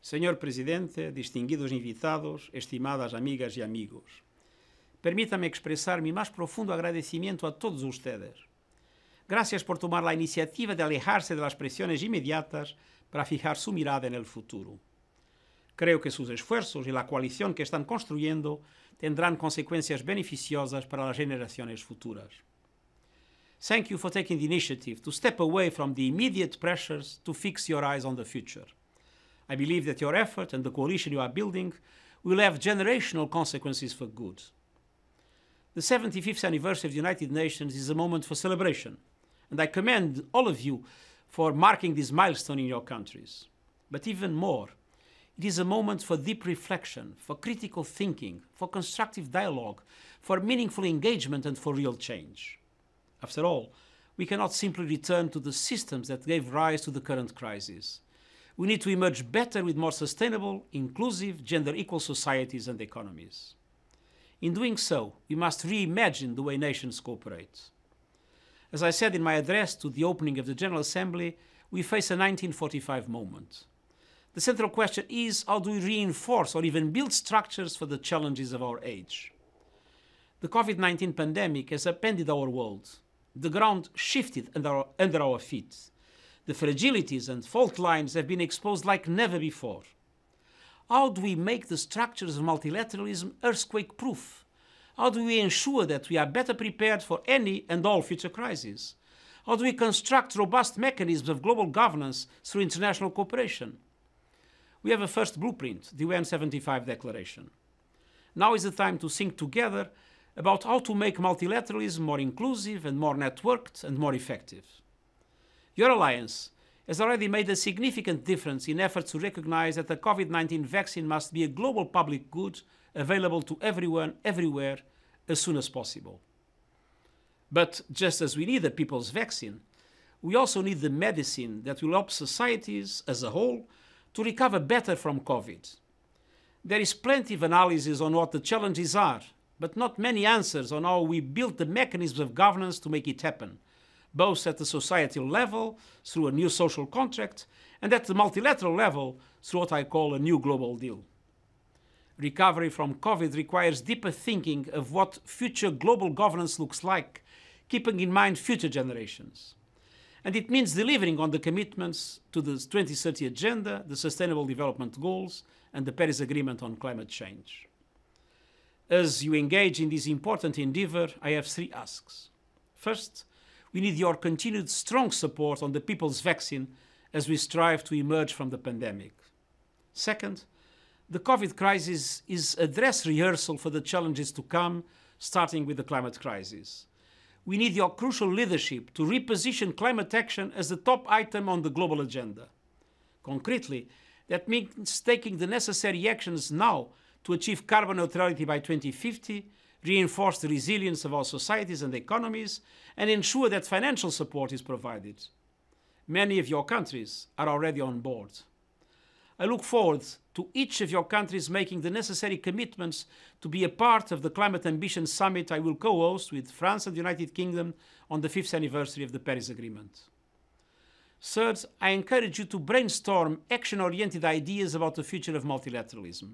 Señor presidente, distinguidos invitados, estimadas amigas y amigos, permítame expresar mi más profundo agradecimiento a todos ustedes. Gracias por tomar la iniciativa de alejarse de las presiones inmediatas para fijar su mirada en el futuro. Creo que sus esfuerzos y la coalición que están construyendo tendrán consecuencias beneficiosas para las generaciones futuras. Thank you for taking the initiative to step away from the immediate pressures to fix your eyes on the future. I believe that your effort and the coalition you are building will have generational consequences for good. The 75th anniversary of the United Nations is a moment for celebration, and I commend all of you for marking this milestone in your countries. But even more, it is a moment for deep reflection, for critical thinking, for constructive dialogue, for meaningful engagement, and for real change. After all, we cannot simply return to the systems that gave rise to the current crisis. We need to emerge better with more sustainable, inclusive, gender equal societies and economies. In doing so, we must reimagine the way nations cooperate. As I said in my address to the opening of the General Assembly, we face a 1945 moment. The central question is how do we reinforce or even build structures for the challenges of our age? The COVID 19 pandemic has upended our world. The ground shifted under our, under our feet. The fragilities and fault lines have been exposed like never before. How do we make the structures of multilateralism earthquake proof? How do we ensure that we are better prepared for any and all future crises? How do we construct robust mechanisms of global governance through international cooperation? We have a first blueprint, the UN 75 Declaration. Now is the time to think together about how to make multilateralism more inclusive and more networked and more effective. Your alliance has already made a significant difference in efforts to recognize that the COVID 19 vaccine must be a global public good available to everyone, everywhere, as soon as possible. But just as we need a people's vaccine, we also need the medicine that will help societies as a whole to recover better from COVID. There is plenty of analysis on what the challenges are, but not many answers on how we build the mechanisms of governance to make it happen both at the societal level through a new social contract and at the multilateral level through what I call a new global deal. Recovery from COVID requires deeper thinking of what future global governance looks like, keeping in mind future generations. And it means delivering on the commitments to the 2030 Agenda, the Sustainable Development Goals, and the Paris Agreement on climate change. As you engage in this important endeavor, I have three asks. First, we need your continued strong support on the people's vaccine as we strive to emerge from the pandemic. Second, the COVID crisis is a dress rehearsal for the challenges to come, starting with the climate crisis. We need your crucial leadership to reposition climate action as the top item on the global agenda. Concretely, that means taking the necessary actions now to achieve carbon neutrality by 2050 reinforce the resilience of our societies and economies, and ensure that financial support is provided. Many of your countries are already on board. I look forward to each of your countries making the necessary commitments to be a part of the Climate Ambition Summit I will co-host with France and the United Kingdom on the fifth anniversary of the Paris Agreement. Third, I encourage you to brainstorm action-oriented ideas about the future of multilateralism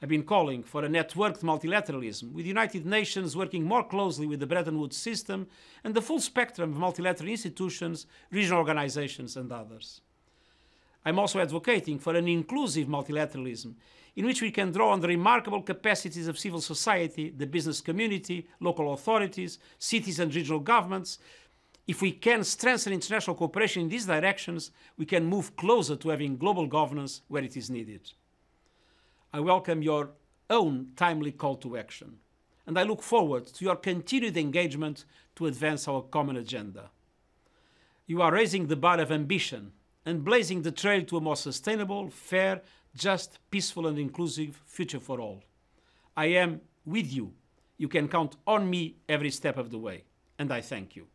have been calling for a networked multilateralism, with the United Nations working more closely with the Bretton Woods system and the full spectrum of multilateral institutions, regional organizations, and others. I'm also advocating for an inclusive multilateralism in which we can draw on the remarkable capacities of civil society, the business community, local authorities, cities and regional governments. If we can strengthen international cooperation in these directions, we can move closer to having global governance where it is needed. I welcome your own timely call to action, and I look forward to your continued engagement to advance our common agenda. You are raising the bar of ambition and blazing the trail to a more sustainable, fair, just, peaceful, and inclusive future for all. I am with you. You can count on me every step of the way, and I thank you.